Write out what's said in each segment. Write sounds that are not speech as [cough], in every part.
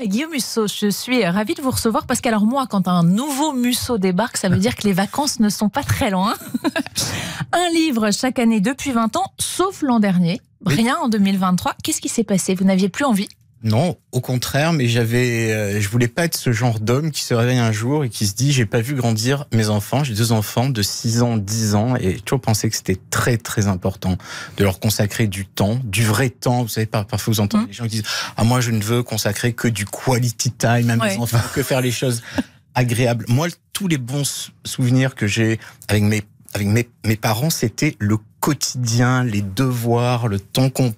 Guillaume Musso, je suis ravie de vous recevoir parce qu'alors moi, quand un nouveau Musso débarque, ça veut dire que les vacances ne sont pas très loin. [laughs] un livre chaque année depuis 20 ans, sauf l'an dernier. Rien en 2023. Qu'est-ce qui s'est passé Vous n'aviez plus envie non, au contraire, mais j'avais, euh, je voulais pas être ce genre d'homme qui se réveille un jour et qui se dit j'ai pas vu grandir mes enfants, j'ai deux enfants de 6 ans, 10 ans et toujours pensé que c'était très très important de leur consacrer du temps, du vrai temps. Vous savez, parfois vous entendez des mmh. les gens qui disent ah moi je ne veux consacrer que du quality time à mes enfants, que faire les choses agréables. Moi tous les bons souvenirs que j'ai avec mes avec mes parents, c'était le quotidien, les devoirs, le temps qu'on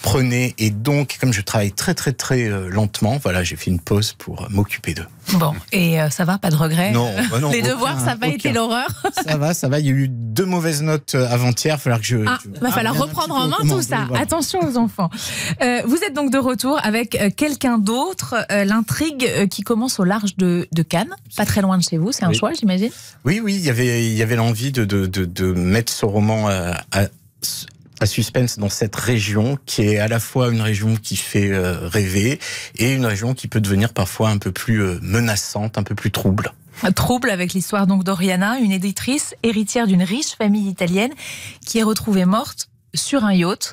prenait. Et donc, comme je travaille très très très euh, lentement, voilà, j'ai fait une pause pour m'occuper d'eux. Bon, et euh, ça va, pas de regret Non, bah [laughs] Les devoirs, ça n'a pas été l'horreur Ça va, ça va. Il y a eu deux mauvaises notes euh, avant-hier. Il falloir que je. Ah, va falloir ah, reprendre en main tout ça. Attention aux enfants. vous êtes donc de retour avec quelqu'un d'autre. L'intrigue qui commence au large de, Cannes, pas très loin de chez vous. C'est un choix, j'imagine Oui, oui. Il y avait, il y avait l'envie de, de, de, mettre ce roman à, suspense dans cette région qui est à la fois une région qui fait euh, rêver et une région qui peut devenir parfois un peu plus euh, menaçante, un peu plus trouble. Trouble avec l'histoire donc d'Oriana, une éditrice héritière d'une riche famille italienne qui est retrouvée morte sur un yacht.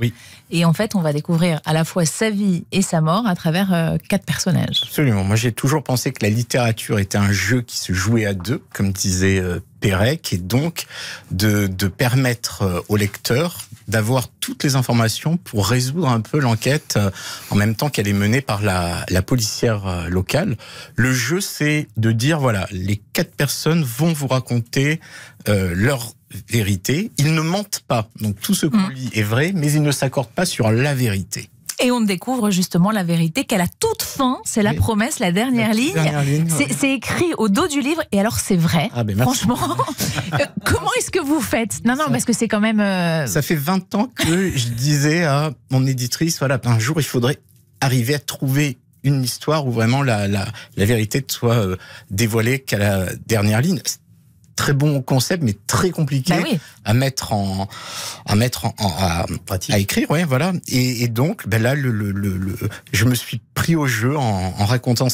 Et en fait, on va découvrir à la fois sa vie et sa mort à travers euh, quatre personnages. Absolument. Moi, j'ai toujours pensé que la littérature était un jeu qui se jouait à deux, comme disait et qui donc de, permettre euh, au lecteur d'avoir toutes les informations pour résoudre un peu l'enquête euh, en même temps qu'elle est menée par la, policière euh, locale. Le jeu, c'est de dire, voilà, les quatre personnes vont vous raconter leur vérité. Ils ne mentent pas. Donc tout ce qu'on mmh. lit est vrai, mais ils ne s'accordent pas sur la vérité. Et on découvre justement la vérité qu'elle a toute fin, c'est la promesse, la dernière ligne. C'est écrit au dos du livre, et alors c'est vrai. Ah, ben, franchement, [laughs] euh, comment est-ce que vous faites Non, non, parce que c'est quand même. Euh, Ça fait 20 ans que je disais à mon éditrice voilà, un jour, il faudrait arriver à trouver une histoire où vraiment la, la vérité soit euh, dévoilée qu'à la dernière ligne très bon concept, mais très compliqué bah à mettre en, à mettre en, à, écrire, ouais, voilà. Et, donc, ben là, le, je me suis pris au jeu en, racontant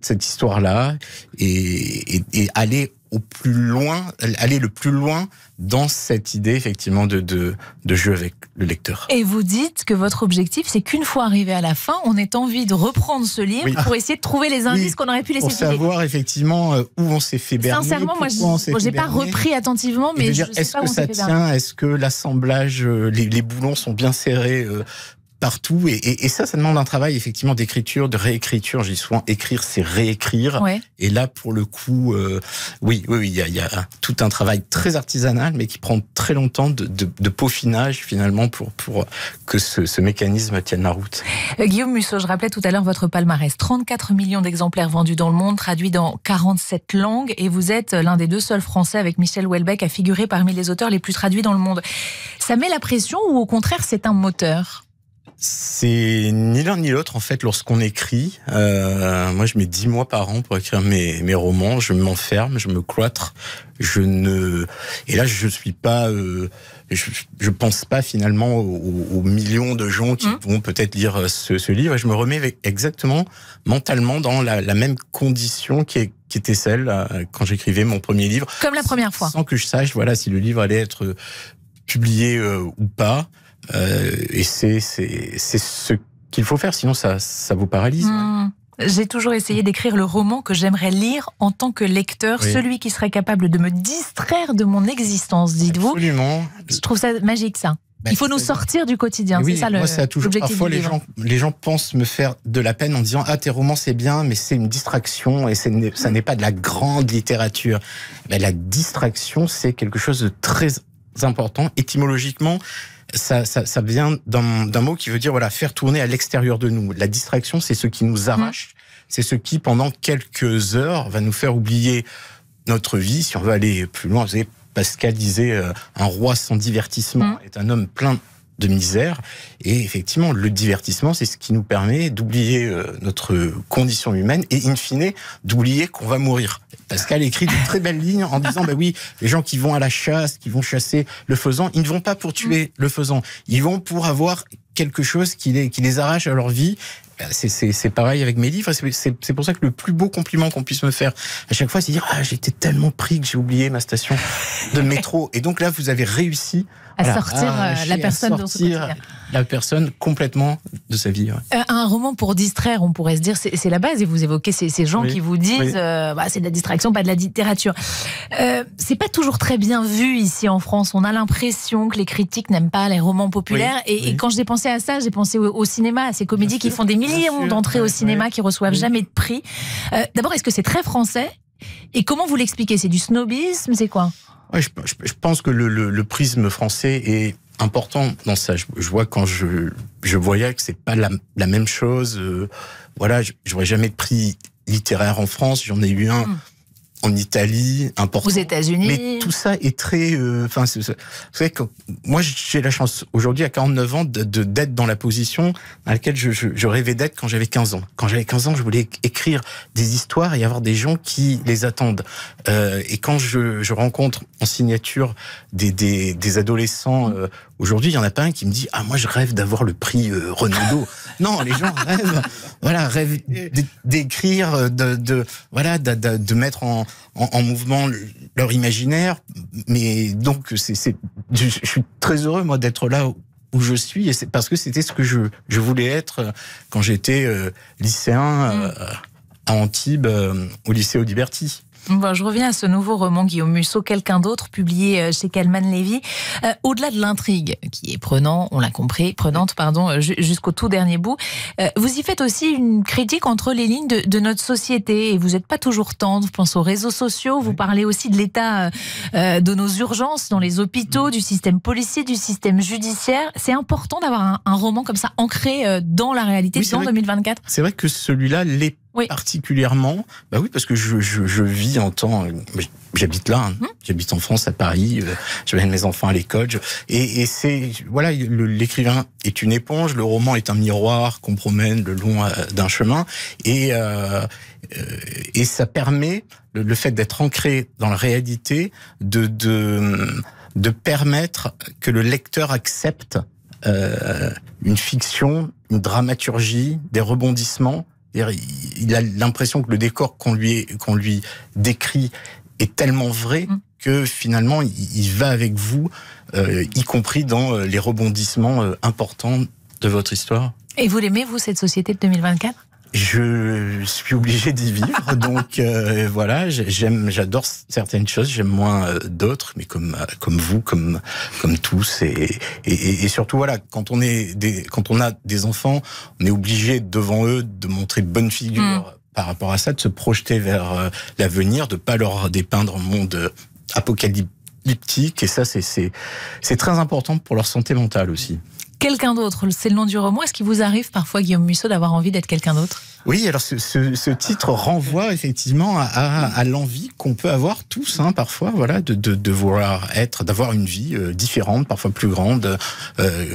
cette histoire-là et, et, et aller plus loin, aller le plus loin dans cette idée effectivement de, de, jeu avec le lecteur. Et vous dites que votre objectif, c'est qu'une fois arrivé à la fin, on ait envie de reprendre ce livre pour essayer de trouver les indices qu'on aurait pu laisser. Pour savoir effectivement euh, où on s'est fait berner. Sincèrement, moi, je n'ai pas repris attentivement, mais je, sais est-ce que ça tient Est-ce que l'assemblage, euh, les, boulons sont bien serrés euh, partout. Et, ça, ça demande un travail effectivement d'écriture, de réécriture. J'ai souvent écrire, c'est réécrire. Et là, pour le coup, euh, oui, oui, oui, il y a, tout un travail très artisanal, mais qui prend très longtemps de, peaufinage finalement pour pour que ce, mécanisme tienne la route. Euh, Guillaume Musso, je rappelais tout à l'heure votre palmarès 34 millions d'exemplaires vendus dans le monde, traduits dans 47 langues, et vous êtes l'un des deux seuls Français avec Michel Houellebecq à figurer parmi les auteurs les plus traduits dans le monde. Ça met la pression ou au contraire c'est un moteur c'est ni l'un ni l'autre en fait lorsqu'on écrit. Euh, moi, je mets dix mois par an pour écrire mes, romans. Je m'enferme, je me cloître. Je ne et là, je suis pas. Euh, je, ne pense pas finalement aux, millions de gens qui hein vont peut-être lire ce, livre. je me remets exactement mentalement dans la, même condition qui, était celle euh, quand j'écrivais mon premier livre. Comme la première fois. Sans que je sache, voilà, si le livre allait être publié ou pas. Euh, et c'est ce qu'il faut faire, sinon ça, ça vous paralyse. Hmm. J'ai toujours essayé d'écrire le roman que j'aimerais lire en tant que lecteur, celui qui serait capable de me distraire de mon existence, dites-vous. Absolument. Je trouve ça magique, ça. Bah, Il faut nous sortir du quotidien, c'est ça le Parfois, les gens, les gens pensent me faire de la peine en disant Ah, tes romans, c'est bien, mais c'est une distraction et ça n'est pas de la grande littérature. la distraction, c'est quelque chose de très important étymologiquement ça, vient d'un mot qui veut dire voilà faire tourner à l'extérieur de nous. La distraction, c'est ce qui nous mhm. arrache, c'est ce qui pendant quelques heures va nous faire oublier notre vie. Si on veut aller plus loin, vous savez, Pascal disait euh, un roi sans divertissement mhm. est un homme plein de misère. Et effectivement, le divertissement, c'est ce qui nous permet d'oublier euh, notre condition humaine et, in fine, d'oublier qu'on va mourir. Pascal écrit de très belles lignes en disant, bah oui, les gens qui vont à la chasse, qui vont chasser le faisant, ils ne vont pas pour tuer le faisant, Ils vont pour avoir quelque chose qui les, qui les arrache à leur vie. Bah, c'est pareil avec mes livres. C'est pour ça que le plus beau compliment qu'on puisse me faire à chaque fois, c'est dire Ah, j'étais tellement pris que j'ai oublié ma station de métro. Et donc là, vous avez réussi à sortir ah, euh, la personne complètement de sa vie. Euh, un roman pour distraire, on pourrait se dire, c'est la base. Et vous évoquez ces, gens qui vous disent, euh, bah, c'est de la distraction, pas de la littérature. c'est pas toujours très bien vu ici en France. On a l'impression que les critiques n'aiment pas les romans populaires. et, quand j'ai pensé à ça, j'ai pensé au, cinéma, à ces comédies qui font des millions d'entrées au cinéma, qui reçoivent jamais de prix. D'abord, est-ce que c'est très français Et comment vous l'expliquez C'est du snobisme C'est quoi je, pense que le, prisme français est important dans ça. Je, vois quand je, je voyais que c'est pas la, même chose. Euh, voilà, j'aurais jamais de prix littéraire en France. J'en ai eu un. Hum en Italie, important. Aux États-Unis. Mais tout ça est très. Euh, enfin, c'est vous que moi, j'ai la chance aujourd'hui, à 49 ans, d'être de, dans la position dans laquelle je, je, rêvais d'être quand j'avais 15 ans. Quand j'avais 15 ans, je voulais écrire des histoires et avoir des gens qui les attendent. Euh, et quand je, je, rencontre en signature des, des, des adolescents euh, aujourd'hui, il y en a pas un qui me dit ah moi je rêve d'avoir le prix euh, Ronaldo. [laughs] non, les gens rêvent, voilà, rêvent d'écrire, de, de, voilà, de, de mettre en en, mouvement leur imaginaire. Mais donc, je, suis très heureux, moi, d'être là où je suis, et c'est parce que c'était ce que je, voulais être euh, quand j'étais euh, lycéen mmh. euh, à Antibes, au lycée Audiberti. Bon, je reviens à ce nouveau roman Guillaume Musso, Quelqu'un d'autre, publié euh, chez Calman Levy. Euh, au-delà de l'intrigue, qui est prenante, on l'a compris, prenante, pardon, euh, jusqu'au tout dernier bout, vous y faites aussi une critique entre les lignes de, notre société. Et vous n'êtes pas toujours tendre. Je pense aux réseaux sociaux. Vous parlez aussi de l'état de nos urgences dans les hôpitaux, du système policier, du système judiciaire. C'est important d'avoir un, roman comme ça ancré dans la réalité oui, dans 2024. C'est vrai que celui-là l'est oui. particulièrement. Bah oui, parce que je, je, je vis en temps. J'habite là, hein. hum. j'habite en France, à Paris. Euh, je mène mes enfants à l'école. Et, et c'est voilà, l'écrivain est une éponge. Le roman est un miroir qu'on promène le long euh, d'un chemin. Et euh, euh, et ça permet le, le fait d'être ancré dans la réalité de de de permettre que le lecteur accepte euh, une fiction, une dramaturgie, des rebondissements il a l'impression que le décor qu'on lui, décrit est tellement vrai mm. que finalement il, va avec vous, euh, y compris dans euh, les rebondissements euh, importants de votre histoire. Et vous l'aimez, vous, cette société de 2024 je suis obligé d'y vivre. [laughs] donc euh, voilà, j'aime, j'adore certaines choses, j'aime moins euh, d'autres, mais comme euh, comme vous, comme comme tous, et, et, et, surtout voilà, quand on est des, quand on a des enfants, on est obligé devant eux de montrer bonne figure. figures mm. Par rapport à ça, de se projeter vers l'avenir, de pas leur dépeindre un monde apocalyptique. Et ça, c'est très important pour leur santé mentale aussi quelqu'un d'autre. C'est le nom du roman. Est-ce qu'il vous arrive parfois, Guillaume Musso, d'avoir envie d'être quelqu'un d'autre Oui, alors ce, titre renvoie effectivement à, l'envie qu'on peut avoir tous, hein, parfois, voilà, de, vouloir être, d'avoir une vie euh, différente, parfois plus grande euh,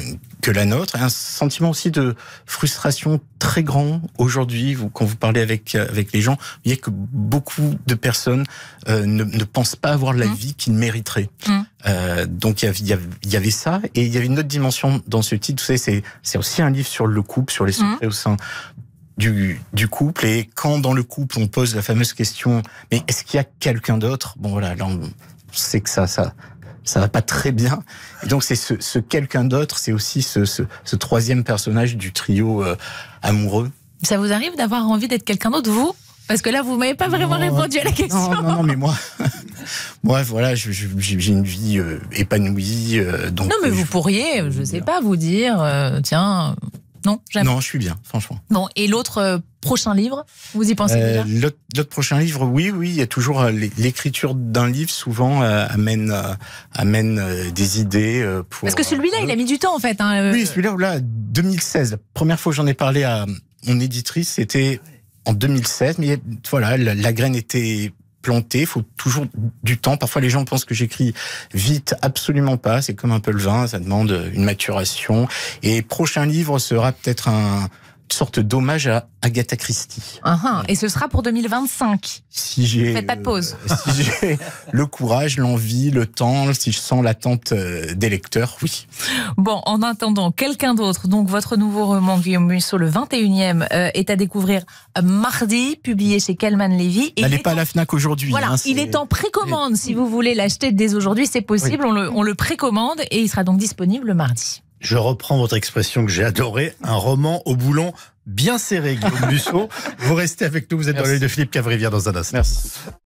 que la nôtre, et un sentiment aussi de frustration très grand aujourd'hui. quand vous parlez avec avec les gens, il y a que beaucoup de personnes euh, ne, pensent pas avoir la mmh. vie qu'ils mériteraient. Mmh. Euh, donc il y, avait ça et il y avait une autre dimension dans ce titre. Vous savez, c'est aussi un livre sur le couple, sur les mhm. secrets au sein du, couple et quand dans le couple on pose la fameuse question mais est-ce qu'il y a quelqu'un d'autre Bon voilà, là on sait que ça ça ça va pas très bien. donc c'est ce, quelqu'un d'autre, c'est aussi ce, troisième personnage du trio euh, amoureux. Ça vous arrive d'avoir envie d'être quelqu'un d'autre vous parce que là, vous m'avez pas vraiment répondu à la question. Non, non, mais moi, [laughs] moi, voilà, j'ai une vie euh, épanouie. Euh, donc, non, mais euh, vous pourriez, je sais pas, vous dire, tiens, non, jamais. Non, je suis bien, franchement. Bon, et l'autre prochain livre, vous y pensez déjà L'autre prochain livre, oui, oui, il y a toujours l'écriture d'un livre souvent amène amène des idées pour. Parce que celui-là, il a mis du temps en fait. Hein, oui, celui-là, là, 2016, la première fois que j'en ai parlé à mon éditrice, c'était en 2016, mais voilà, la, graine était plantée, il faut toujours du temps. Parfois, les gens pensent que j'écris vite, absolument pas. C'est comme un peu le vin, ça demande une maturation. Et prochain livre sera peut-être un, sorte d'hommage à Agatha Christie. Ah, ah. Et ce sera pour 2025. Si j'ai faites pas de pause. Euh, si j'ai [laughs] le courage, l'envie, le temps, si je sens l'attente euh, des lecteurs, oui. Bon, en attendant, quelqu'un d'autre. Donc votre nouveau roman Guillaume Musso, le 21e, euh, est à découvrir mardi, publié chez Calman Levy. n'est pas à la Fnac aujourd'hui. Voilà, hein, il est en précommande. Si vous voulez l'acheter dès aujourd'hui, c'est possible. On, le, on le précommande et il sera donc disponible mardi je reprends votre expression que j'ai adorée, un roman au boulon bien serré, Guillaume [laughs] Musso, Vous restez avec nous, vous êtes dans l'œil de Philippe Cavrivière dans un Merci.